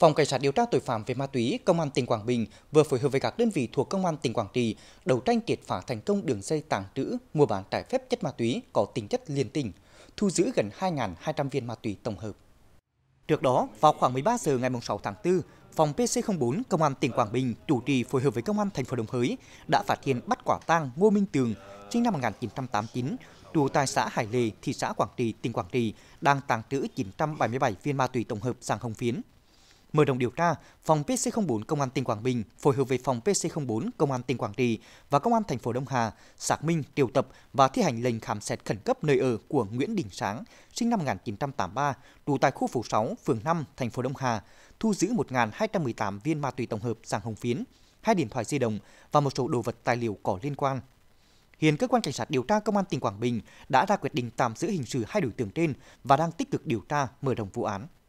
Phòng Cảnh sát điều tra tội phạm về ma túy Công an tỉnh Quảng Bình vừa phối hợp với các đơn vị thuộc Công an tỉnh Quảng Trị đấu tranh triệt phá thành công đường dây tàng trữ, mua bán trái phép chất ma túy có tính chất liên tỉnh, thu giữ gần 2.200 viên ma túy tổng hợp. Trước đó, vào khoảng 13 giờ ngày 6 tháng 4, phòng PC04 Công an tỉnh Quảng Bình chủ trì phối hợp với Công an thành phố Đồng Hới đã phát hiện bắt quả tang Ngô Minh Tường, sinh năm 1989, trú tại xã Hải Lề, thị xã Quảng Trị, tỉnh Quảng Trị, đang tàng trữ 977 viên ma túy tổng hợp dạng hồng phiến Mở rộng điều tra, phòng PC04 Công an tỉnh Quảng Bình phối hợp với phòng PC04 Công an tỉnh Quảng Trị và Công an thành phố Đông Hà xác minh, triệu tập và thi hành lệnh khám xét khẩn cấp nơi ở của Nguyễn Đình Sáng, sinh năm 1983, trú tại khu phố 6, phường 5, thành phố Đông Hà, thu giữ 1.218 viên ma túy tổng hợp dạng hồng phiến, hai điện thoại di động và một số đồ vật tài liệu có liên quan. Hiện cơ quan cảnh sát điều tra công an tỉnh Quảng Bình đã ra quyết định tạm giữ hình sự hai đối tượng trên và đang tích cực điều tra mở rộng vụ án.